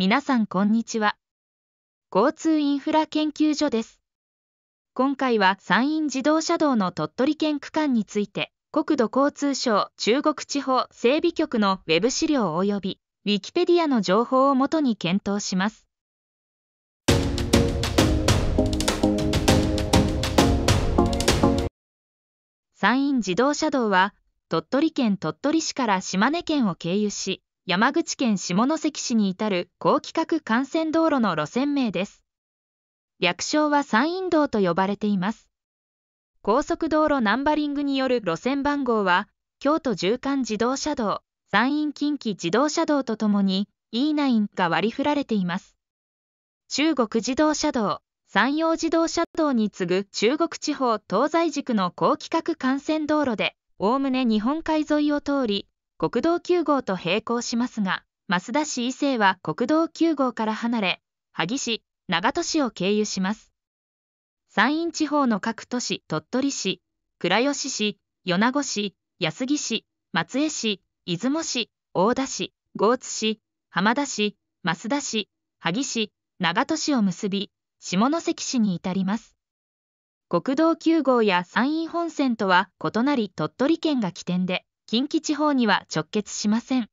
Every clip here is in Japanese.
皆さんこんにちは。交通インフラ研究所です。今回は山陰自動車道の鳥取県区間について、国土交通省中国地方整備局のウェブ資料及び Wikipedia の情報をもとに検討します。山陰自動車道は鳥取県鳥取市から島根県を経由し、山口県下関市に至る高規格幹線道路の路線名です。略称は山陰道と呼ばれています。高速道路ナンバリングによる路線番号は、京都縦貫自動車道、山陰近畿自動車道とともに E9 が割り振られています。中国自動車道、山陽自動車道に次ぐ中国地方東西軸の高規格幹線道路で、おおむね日本海沿いを通り、国道9号と並行しますが、増田市伊勢は国道9号から離れ、萩市、長門市を経由します。山陰地方の各都市、鳥取市、倉吉市、米子市、安来市、松江市、出雲市、大田市、豪津市、浜田市、増田市、萩市、長門市を結び、下関市に至ります。国道9号や山陰本線とは異なり鳥取県が起点で、近畿地方には直結しません。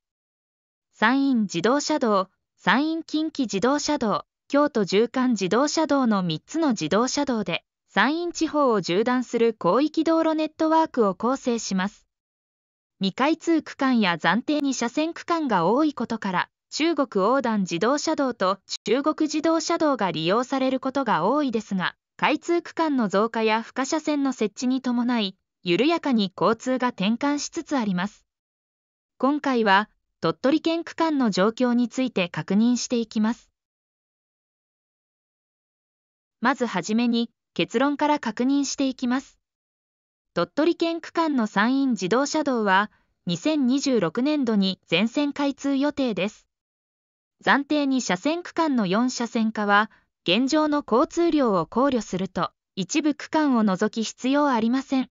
山陰自動車道、山陰近畿自動車道、京都縦貫自動車道の3つの自動車道で、山陰地方を縦断する広域道路ネットワークを構成します。未開通区間や暫定に車線区間が多いことから、中国横断自動車道と中国自動車道が利用されることが多いですが、開通区間の増加や不可車線の設置に伴い、緩やかに交通が転換しつつあります。今回は鳥取県区間の状況について確認していきます。まずはじめに結論から確認していきます。鳥取県区間の山陰自動車道は2026年度に全線開通予定です。暫定に車線区間の4車線化は現状の交通量を考慮すると一部区間を除き必要ありません。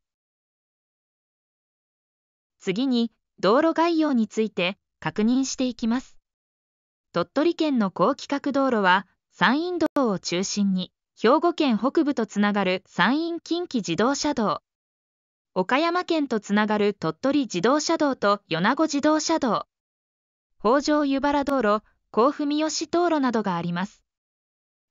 次に、道路概要について確認していきます。鳥取県の高規格道路は、山陰道を中心に、兵庫県北部とつながる山陰近畿自動車道、岡山県とつながる鳥取自動車道と米子自動車道、北条湯原道路、甲府三好道路などがあります。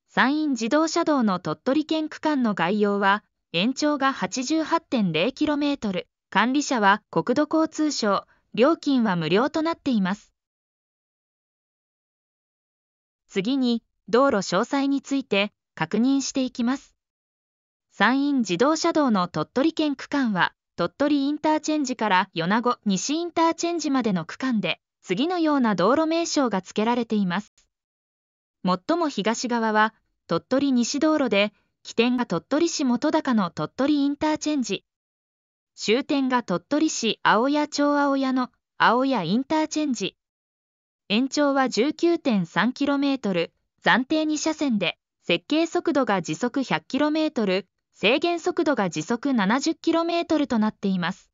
山陰自動車道の鳥取県区間の概要は、延長が 88.0km、管理者は国土交通省、料金は無料となっています。次に、道路詳細について確認していきます。山陰自動車道の鳥取県区間は、鳥取インターチェンジから米子西インターチェンジまでの区間で、次のような道路名称が付けられています。最も東側は、鳥取西道路で、起点が鳥取市元高の鳥取インターチェンジ、終点が鳥取市青谷町青谷の青谷インターチェンジ。延長は 19.3km、暫定2車線で、設計速度が時速 100km、制限速度が時速 70km となっています。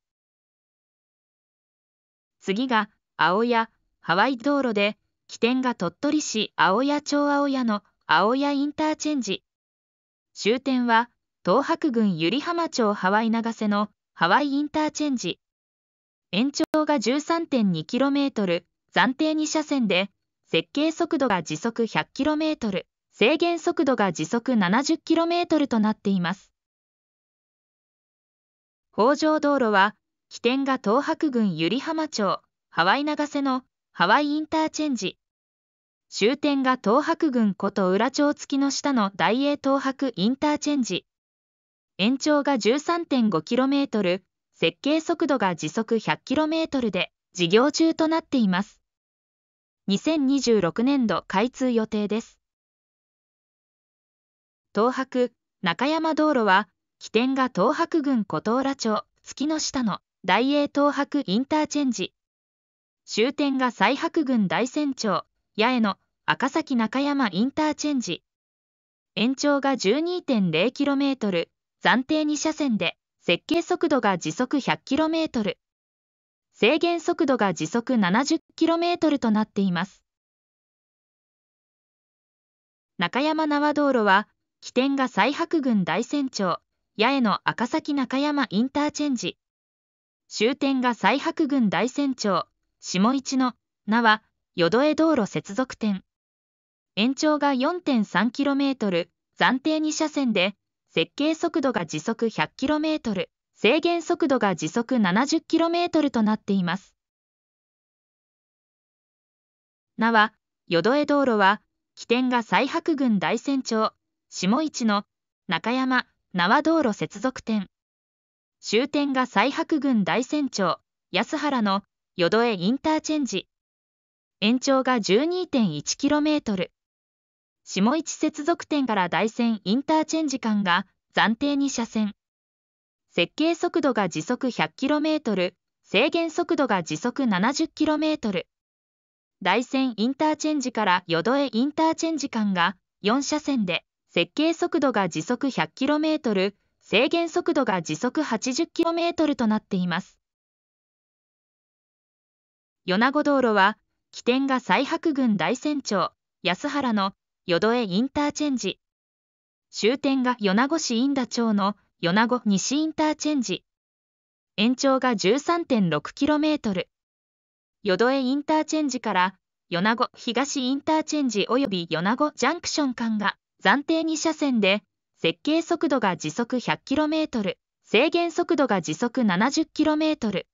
次が、青谷、ハワイ道路で、起点が鳥取市青谷町青谷の青谷インターチェンジ。終点は、東白郡百合浜町ハワイ長瀬のハワイインターチェンジ。延長が 13.2km、暫定2車線で、設計速度が時速 100km、制限速度が時速 70km となっています。北条道路は、起点が東白郡百合浜町、ハワイ長瀬のハワイインターチェンジ。終点が東白郡古都浦町付きの下の大英東白インターチェンジ。延長が 13.5km、設計速度が時速 100km で事業中となっています。2026年度開通予定です。東博、中山道路は、起点が東博郡琴浦町、月の下の大英東博インターチェンジ。終点が西博郡大山町、八重の赤崎中山インターチェンジ。延長が 12.0km、暫定2車線で、設計速度が時速 100km、制限速度が時速 70km となっています。中山縄道路は、起点が西白郡大山町、八重の赤崎中山インターチェンジ、終点が西白郡大山町、下市の名は淀江道路接続点。延長が 4.3km、暫定2車線で、設計速度が時速 100km、制限速度が時速 70km となっています。名は、淀江道路は、起点が西白郡大山町、下市の中山、縄道路接続点。終点が西白郡大山町、安原の淀江インターチェンジ。延長が 12.1km。下市接続点から大山インターチェンジ間が暫定2車線。設計速度が時速 100km、制限速度が時速 70km。大山インターチェンジから淀江インターチェンジ間が4車線で、設計速度が時速 100km、制限速度が時速 80km となっています。米子道路は、起点が西白郡大山町、安原の淀江インターチェンジ。終点が米子市因田町の米子西インターチェンジ。延長が 13.6km。淀江インターチェンジから米子東インターチェンジ及び米子ジャンクション間が暫定2車線で、設計速度が時速 100km、制限速度が時速 70km。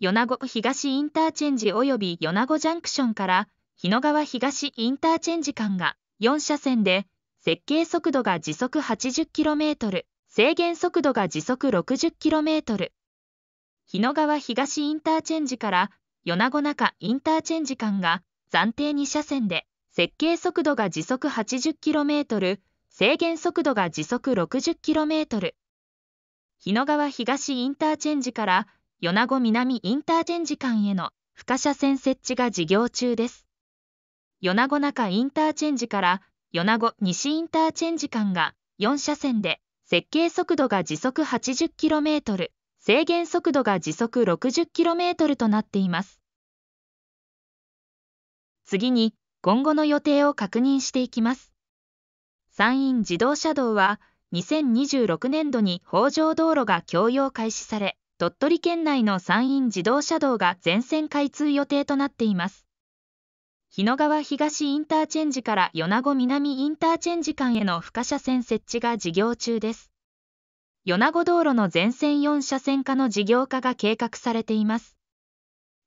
米子東インターチェンジ及び米子ジャンクションから日野川東インターチェンジ間が4車線で、設計速度が時速 80km、制限速度が時速 60km。日野川東インターチェンジから米子中インターチェンジ間が暫定2車線で、設計速度が時速 80km、制限速度が時速 60km。日野川東インターチェンジから米子南インターチェンジ間への不可車線設置が事業中です。米子中インターチェンジから米子西インターチェンジ間が4車線で、設計速度が時速 80km、制限速度が時速 60km となっています。次に、今後の予定を確認していきます。山陰自動車道は、2026年度に北条道路が供用開始され、鳥取県内の山陰自動車道が全線開通予定となっています。日野川東インターチェンジから米子南インターチェンジ間への付加車線設置が事業中です。米子道路の全線4車線化の事業化が計画されています。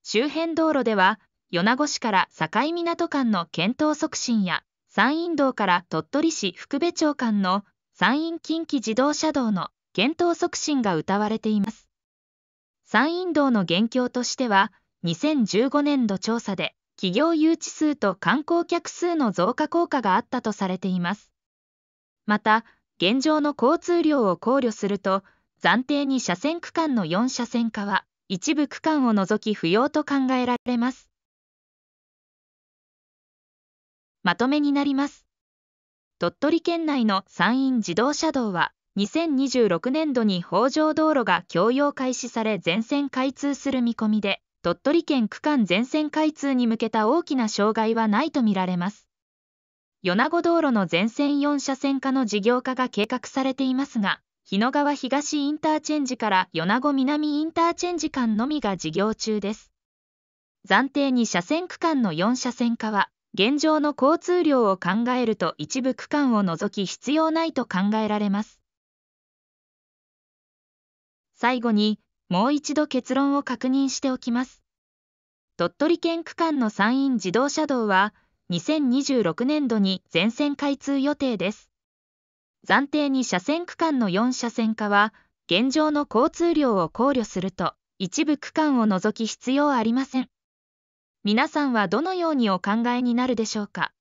周辺道路では、米子市から境港間の検討促進や、山陰道から鳥取市福部町間の山陰近畿自動車道の検討促進が謳われています。山陰道の現況としては、2015年度調査で、企業誘致数と観光客数の増加効果があったとされています。また、現状の交通量を考慮すると、暫定に車線区間の4車線化は、一部区間を除き不要と考えられます。まとめになります。鳥取県内の山陰自動車道は、2026年度に北条道路が共用開始され全線開通する見込みで、鳥取県区間全線開通に向けた大きな障害はないとみられます。米子道路の全線4車線化の事業化が計画されていますが、日野川東インターチェンジから米子南インターチェンジ間のみが事業中です。暫定に車線区間の4車線化は、現状の交通量を考えると一部区間を除き必要ないと考えられます。最後に、もう一度結論を確認しておきます。鳥取県区間の山陰自動車道は、2026年度に全線開通予定です。暫定に車線区間の4車線化は、現状の交通量を考慮すると、一部区間を除き必要ありません。皆さんはどのようにお考えになるでしょうか